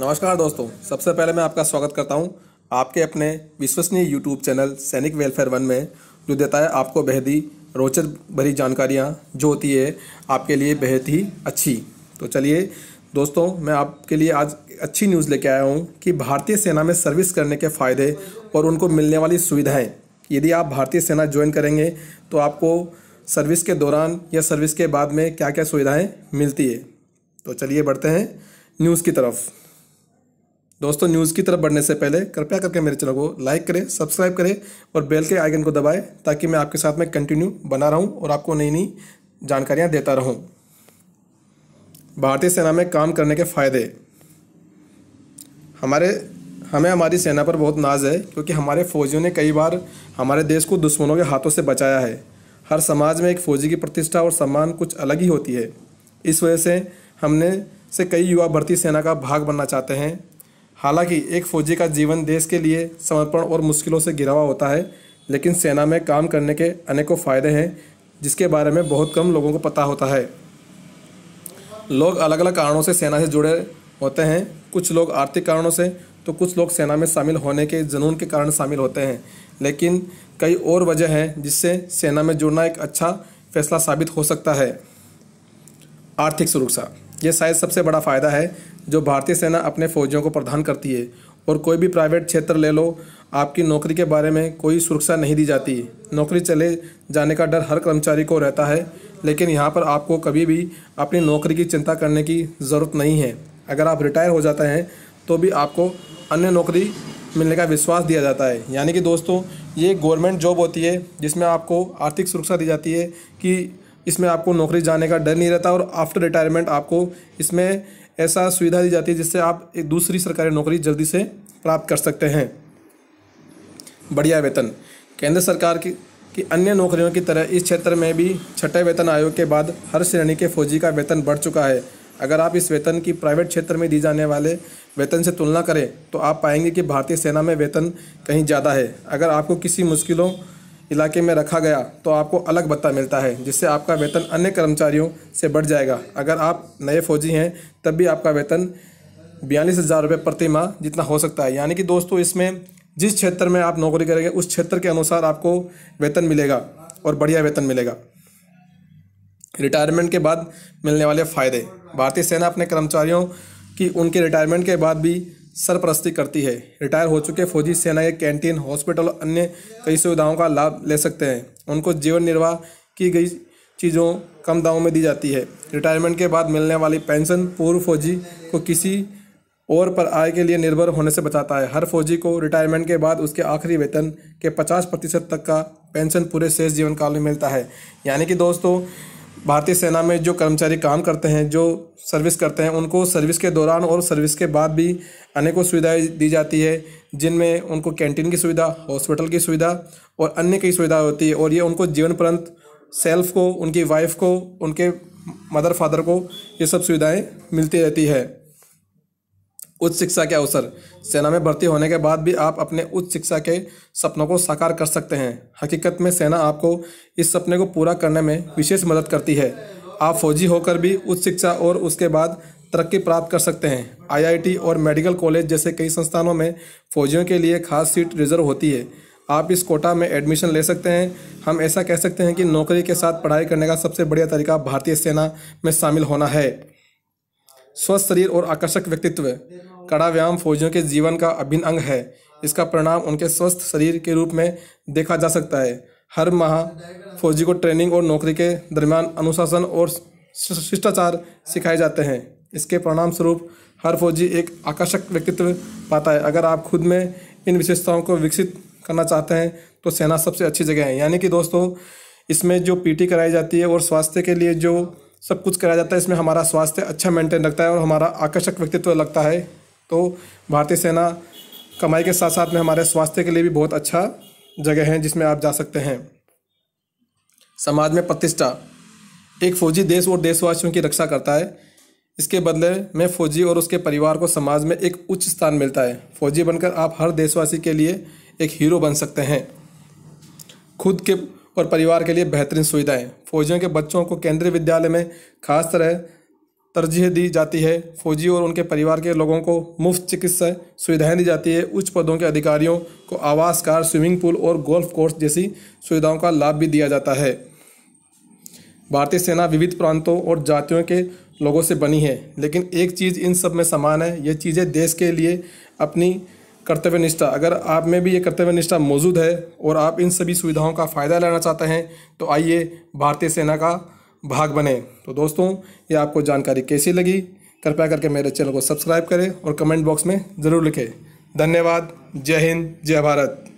नमस्कार दोस्तों सबसे पहले मैं आपका स्वागत करता हूं आपके अपने विश्वसनीय यूट्यूब चैनल सैनिक वेलफेयर वन में जो देता है आपको बेहद ही रोचक भरी जानकारियां जो होती है आपके लिए बेहद ही अच्छी तो चलिए दोस्तों मैं आपके लिए आज अच्छी न्यूज़ लेके आया हूँ कि भारतीय सेना में सर्विस करने के फ़ायदे और उनको मिलने वाली सुविधाएँ यदि आप भारतीय सेना ज्वाइन करेंगे तो आपको सर्विस के दौरान या सर्विस के बाद में क्या क्या सुविधाएँ मिलती है तो चलिए बढ़ते हैं न्यूज़ की तरफ दोस्तों न्यूज़ की तरफ बढ़ने से पहले कृपया करके मेरे चैनल को लाइक करें सब्सक्राइब करें और बेल के आइकन को दबाएं ताकि मैं आपके साथ में कंटिन्यू बना रहूं और आपको नई नई जानकारियां देता रहूं भारतीय सेना में काम करने के फ़ायदे हमारे हमें हमारी सेना पर बहुत नाज है क्योंकि हमारे फौजियों ने कई बार हमारे देश को दुश्मनों के हाथों से बचाया है हर समाज में एक फौजी की प्रतिष्ठा और सम्मान कुछ अलग ही होती है इस वजह से हमने से कई युवा भर्ती सेना का भाग बनना चाहते हैं हालांकि एक फौजी का जीवन देश के लिए समर्पण और मुश्किलों से घिरा हुआ होता है लेकिन सेना में काम करने के अनेकों फ़ायदे हैं जिसके बारे में बहुत कम लोगों को पता होता है लोग अलग अलग कारणों से सेना से जुड़े होते हैं कुछ लोग आर्थिक कारणों से तो कुछ लोग सेना में शामिल होने के जुनून के कारण शामिल होते हैं लेकिन कई और वजह हैं जिससे सेना में जुड़ना एक अच्छा फैसला साबित हो सकता है आर्थिक सुरक्षा ये शायद सबसे बड़ा फ़ायदा है जो भारतीय सेना अपने फौजियों को प्रदान करती है और कोई भी प्राइवेट क्षेत्र ले लो आपकी नौकरी के बारे में कोई सुरक्षा नहीं दी जाती नौकरी चले जाने का डर हर कर्मचारी को रहता है लेकिन यहाँ पर आपको कभी भी अपनी नौकरी की चिंता करने की ज़रूरत नहीं है अगर आप रिटायर हो जाते हैं तो भी आपको अन्य नौकरी मिलने का विश्वास दिया जाता है यानी कि दोस्तों ये गवर्नमेंट जॉब होती है जिसमें आपको आर्थिक सुरक्षा दी जाती है कि इसमें आपको नौकरी जाने का डर नहीं रहता और आफ्टर रिटायरमेंट आपको इसमें ऐसा सुविधा दी जाती है जिससे आप एक दूसरी सरकारी नौकरी जल्दी से प्राप्त कर सकते हैं बढ़िया वेतन केंद्र सरकार की कि अन्य नौकरियों की तरह इस क्षेत्र में भी छठे वेतन आयोग के बाद हर श्रेणी के फौजी का वेतन बढ़ चुका है अगर आप इस वेतन की प्राइवेट क्षेत्र में दी जाने वाले वेतन से तुलना करें तो आप पाएंगे कि भारतीय सेना में वेतन कहीं ज़्यादा है अगर आपको किसी मुश्किलों इलाके में रखा गया तो आपको अलग भत्ता मिलता है जिससे आपका वेतन अन्य कर्मचारियों से बढ़ जाएगा अगर आप नए फौजी हैं तब भी आपका वेतन बयालीस हज़ार रुपये प्रति माह जितना हो सकता है यानी कि दोस्तों इसमें जिस क्षेत्र में आप नौकरी करेंगे उस क्षेत्र के अनुसार आपको वेतन मिलेगा और बढ़िया वेतन मिलेगा रिटायरमेंट के बाद मिलने वाले फ़ायदे भारतीय सेना अपने कर्मचारियों की उनके रिटायरमेंट के बाद भी सरपरस्ती करती है रिटायर हो चुके फौजी सेना के कैंटीन हॉस्पिटल और अन्य कई सुविधाओं का लाभ ले सकते हैं उनको जीवन निर्वाह की गई चीज़ों कम दामों में दी जाती है रिटायरमेंट के बाद मिलने वाली पेंशन पूर्व फौजी को किसी और पर आय के लिए निर्भर होने से बचाता है हर फौजी को रिटायरमेंट के बाद उसके आखिरी वेतन के 50 प्रतिशत तक का पेंशन पूरे शेष जीवन काल में मिलता है यानी कि दोस्तों भारतीय सेना में जो कर्मचारी काम करते हैं जो सर्विस करते हैं उनको सर्विस के दौरान और सर्विस के बाद भी अनेकों सुविधाएं दी जाती है जिनमें उनको कैंटीन की सुविधा हॉस्पिटल की सुविधा और अन्य कई सुविधा होती है और ये उनको जीवन पर्यंत सेल्फ को उनकी वाइफ को उनके मदर फादर को ये सब सुविधाएं मिलती रहती है उच्च शिक्षा के अवसर सेना में भर्ती होने के बाद भी आप अपने उच्च शिक्षा के सपनों को साकार कर सकते हैं हकीकत में सेना आपको इस सपने को पूरा करने में विशेष मदद करती है आप फौजी होकर भी उच्च शिक्षा और उसके बाद तरक्की प्राप्त कर सकते हैं आईआईटी और मेडिकल कॉलेज जैसे कई संस्थानों में फौजियों के लिए खास सीट रिजर्व होती है आप इस कोटा में एडमिशन ले सकते हैं हम ऐसा कह सकते हैं कि नौकरी के साथ पढ़ाई करने का सबसे बढ़िया तरीका भारतीय सेना में शामिल होना है स्वस्थ शरीर और आकर्षक व्यक्तित्व कड़ा व्यायाम फौजियों के जीवन का अभिन्न अंग है इसका परिणाम उनके स्वस्थ शरीर के रूप में देखा जा सकता है हर माह फौजी को ट्रेनिंग और नौकरी के दरमियान अनुशासन और शिष्टाचार सिखाए जाते हैं इसके परिणाम स्वरूप हर फौजी एक आकर्षक व्यक्तित्व पाता है अगर आप खुद में इन विशेषताओं को विकसित करना चाहते हैं तो सेना सबसे अच्छी जगह है यानी कि दोस्तों इसमें जो पीटी कराई जाती है और स्वास्थ्य के लिए जो सब कुछ कराया जाता है इसमें हमारा स्वास्थ्य अच्छा मेंटेन रखता है और हमारा आकर्षक व्यक्तित्व लगता है तो भारतीय सेना कमाई के साथ साथ में हमारे स्वास्थ्य के लिए भी बहुत अच्छा जगह है जिसमें आप जा सकते हैं समाज में प्रतिष्ठा एक फौजी देश और देशवासियों की रक्षा करता है इसके बदले में फौजी और उसके परिवार को समाज में एक उच्च स्थान मिलता है फौजी बनकर आप हर देशवासी के लिए एक हीरो बन सकते हैं खुद के और परिवार के लिए बेहतरीन सुविधाएं फौजियों के बच्चों को केंद्रीय विद्यालय में खास तरह तरजीह दी जाती है फौजी और उनके परिवार के लोगों को मुफ्त चिकित्सा सुविधाएं दी जाती है उच्च पदों के अधिकारियों को आवास कार स्विमिंग पूल और गोल्फ कोर्स जैसी सुविधाओं का लाभ भी दिया जाता है भारतीय सेना विविध प्रांतों और जातियों के लोगों से बनी है लेकिन एक चीज़ इन सब में समान है ये चीज़ें देश के लिए अपनी कर्तव्य निष्ठा अगर आप में भी ये कर्तव्य निष्ठा मौजूद है और आप इन सभी सुविधाओं का फ़ायदा लेना चाहते हैं तो आइए भारतीय सेना का भाग बने तो दोस्तों ये आपको जानकारी कैसी लगी कृपया करके मेरे चैनल को सब्सक्राइब करें और कमेंट बॉक्स में ज़रूर लिखें धन्यवाद जय हिंद जय भारत